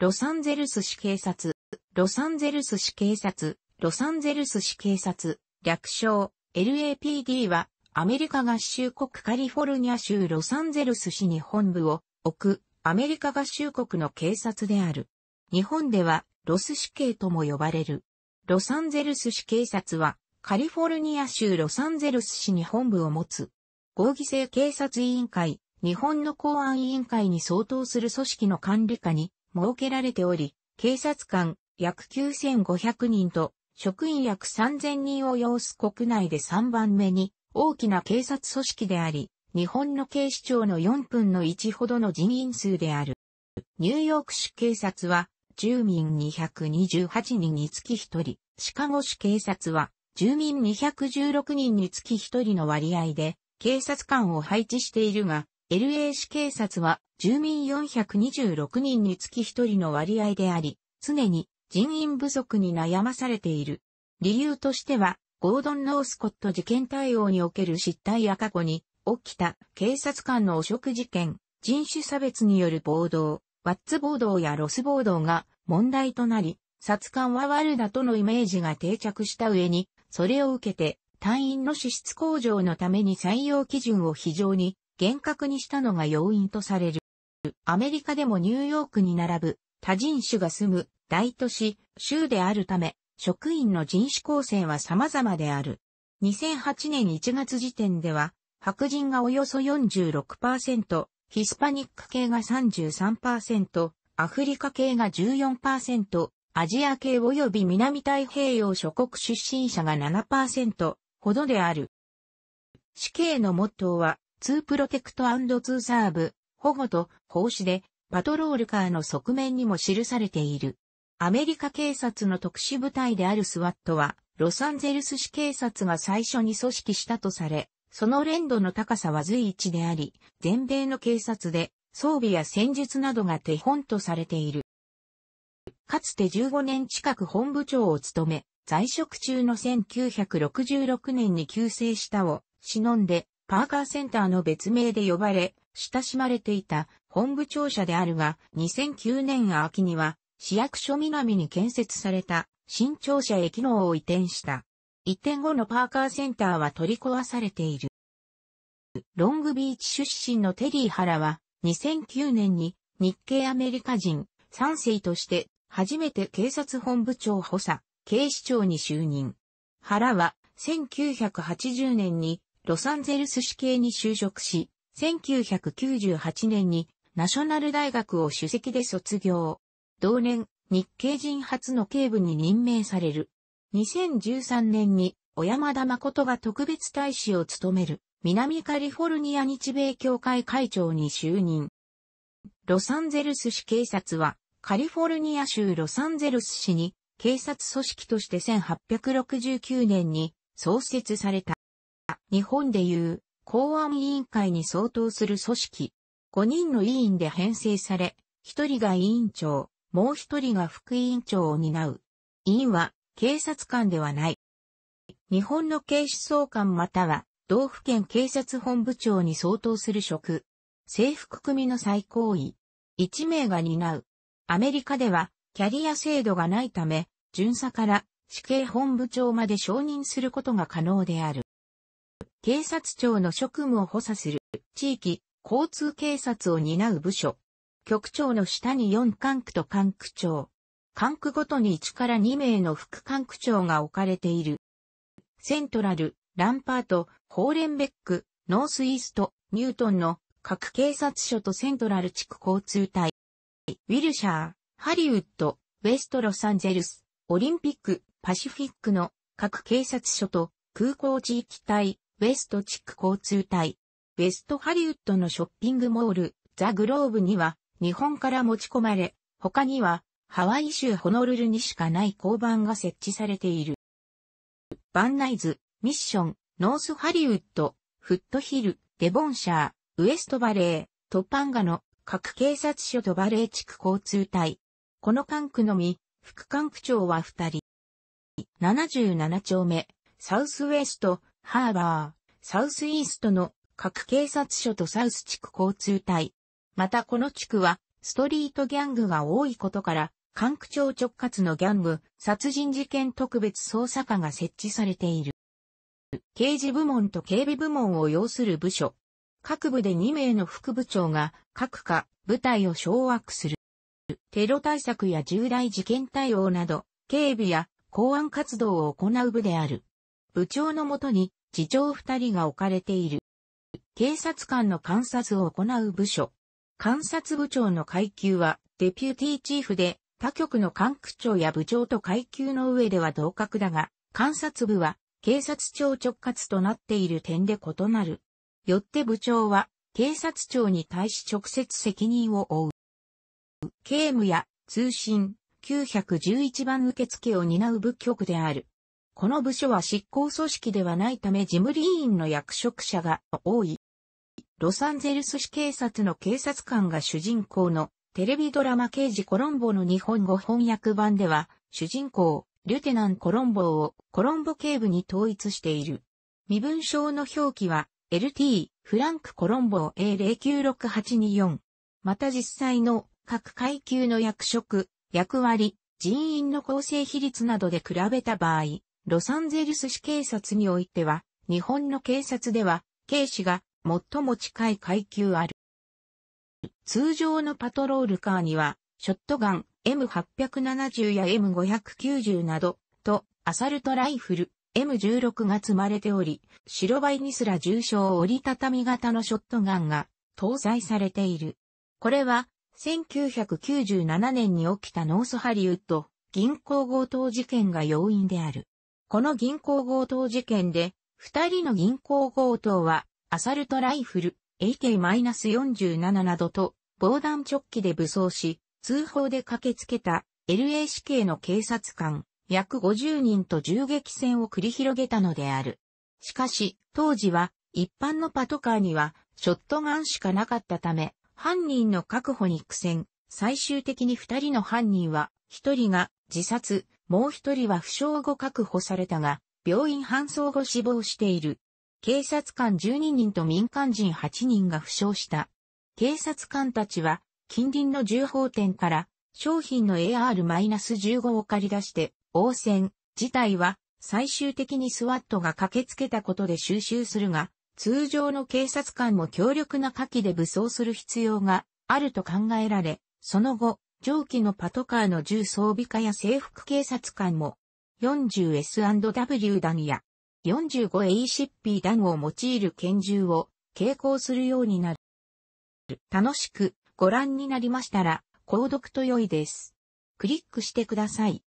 ロサンゼルス市警察、ロサンゼルス市警察、ロサンゼルス市警察、略称、LAPD は、アメリカ合衆国カリフォルニア州ロサンゼルス市に本部を置く、アメリカ合衆国の警察である。日本では、ロス市警とも呼ばれる。ロサンゼルス市警察は、カリフォルニア州ロサンゼルス市に本部を持つ。合議制警察委員会、日本の公安委員会に相当する組織の管理下に設けられており、警察官約9500人と職員約3000人を要す国内で3番目に大きな警察組織であり、日本の警視庁の4分の1ほどの人員数である。ニューヨーク市警察は住民228人につき1人、シカゴ市警察は住民216人につき1人の割合で警察官を配置しているが、LA 市警察は住民426人につき1人の割合であり、常に人員不足に悩まされている。理由としては、ゴードン・ノースコット事件対応における失態や過去に起きた警察官の汚職事件、人種差別による暴動、ワッツ暴動やロス暴動が問題となり、殺官は悪だとのイメージが定着した上に、それを受けて隊員の資質向上のために採用基準を非常に厳格にしたのが要因とされる。アメリカでもニューヨークに並ぶ多人種が住む大都市、州であるため、職員の人種構成は様々である。2008年1月時点では、白人がおよそ46%、ヒスパニック系が33%、アフリカ系が14%、アジア系及び南太平洋諸国出身者が7%ほどである。死刑のモットーは、2プロテクトツーサーブ、保護と奉仕で、パトロールカーの側面にも記されている。アメリカ警察の特殊部隊であるスワットは、ロサンゼルス市警察が最初に組織したとされ、その連度の高さは随一であり、全米の警察で装備や戦術などが手本とされている。かつて15年近く本部長を務め、在職中の1966年に急逝したを、忍んで、パーカーセンターの別名で呼ばれ、親しまれていた本部庁舎であるが、2009年秋には市役所南に建設された新庁舎へ機能を移転した。移転後のパーカーセンターは取り壊されている。ロングビーチ出身のテリー・ハラは、2009年に日系アメリカ人3世として初めて警察本部長補佐、警視庁に就任。原は1980年にロサンゼルス市警に就職し、1998年にナショナル大学を主席で卒業。同年、日系人初の警部に任命される。2013年に小山田誠が特別大使を務める南カリフォルニア日米協会会長に就任。ロサンゼルス市警察はカリフォルニア州ロサンゼルス市に警察組織として1869年に創設された。日本でいう、公安委員会に相当する組織。5人の委員で編成され、1人が委員長、もう1人が副委員長を担う。委員は、警察官ではない。日本の警視総監または、道府県警察本部長に相当する職。制服組の最高位。1名が担う。アメリカでは、キャリア制度がないため、巡査から死刑本部長まで承認することが可能である。警察庁の職務を補佐する地域交通警察を担う部署。局長の下に4管区と管区長。管区ごとに1から2名の副管区長が置かれている。セントラル、ランパート、ホーレンベック、ノースイースト、ニュートンの各警察署とセントラル地区交通隊。ウィルシャー、ハリウッド、ウェストロサンゼルス、オリンピック、パシフィックの各警察署と空港地域隊、ウェスト地区交通隊、ウェストハリウッドのショッピングモール、ザ・グローブには、日本から持ち込まれ、他には、ハワイ州ホノルルにしかない交番が設置されている。バンナイズ、ミッション、ノースハリウッド、フットヒル、デボンシャー、ウエストバレー、トパンガの各警察署とバレー地区交通隊。この管区のみ、副管区長は2人。77丁目、サウスウエスト、ハーバー、サウスイーストの各警察署とサウス地区交通隊。またこの地区は、ストリートギャングが多いことから、管区庁直轄のギャング、殺人事件特別捜査課が設置されている。刑事部門と警備部門を要する部署。各部で2名の副部長が各課、部隊を掌握する。テロ対策や重大事件対応など、警備や公安活動を行う部である。部長のもとに次長二人が置かれている。警察官の観察を行う部署。観察部長の階級は、デピューティーチーフで、他局の管区長や部長と階級の上では同格だが、観察部は、警察庁直轄となっている点で異なる。よって部長は、警察庁に対し直接責任を負う。刑務や通信、911番受付を担う部局である。この部署は執行組織ではないため事務理員の役職者が多い。ロサンゼルス市警察の警察官が主人公のテレビドラマ刑事コロンボの日本語翻訳版では主人公リュテナン・コロンボをコロンボ警部に統一している。身分証の表記は LT フランク・コロンボ A096824。また実際の各階級の役職、役割、人員の構成比率などで比べた場合、ロサンゼルス市警察においては、日本の警察では、警視が最も近い階級ある。通常のパトロールカーには、ショットガン M870 や M590 など、と、アサルトライフル M16 が積まれており、白バイにすら重傷を折りたたみ型のショットガンが搭載されている。これは、1997年に起きたノースハリウッド銀行強盗事件が要因である。この銀行強盗事件で、二人の銀行強盗は、アサルトライフル、AK-47 などと、防弾チョッキで武装し、通報で駆けつけた LACK の警察官、約50人と銃撃戦を繰り広げたのである。しかし、当時は、一般のパトカーには、ショットガンしかなかったため、犯人の確保に苦戦。最終的に二人の犯人は、一人が自殺、もう一人は負傷後確保されたが、病院搬送後死亡している。警察官12人と民間人8人が負傷した。警察官たちは、近隣の銃砲店から、商品の AR-15 を借り出して、応戦、自体は、最終的にスワットが駆けつけたことで収集するが、通常の警察官も強力な火器で武装する必要があると考えられ、その後、上記のパトカーの重装備課や制服警察官も、40S&W 弾や 45ACP 弾を用いる拳銃を携行するようになる。楽しくご覧になりましたら、購読と良いです。クリックしてください。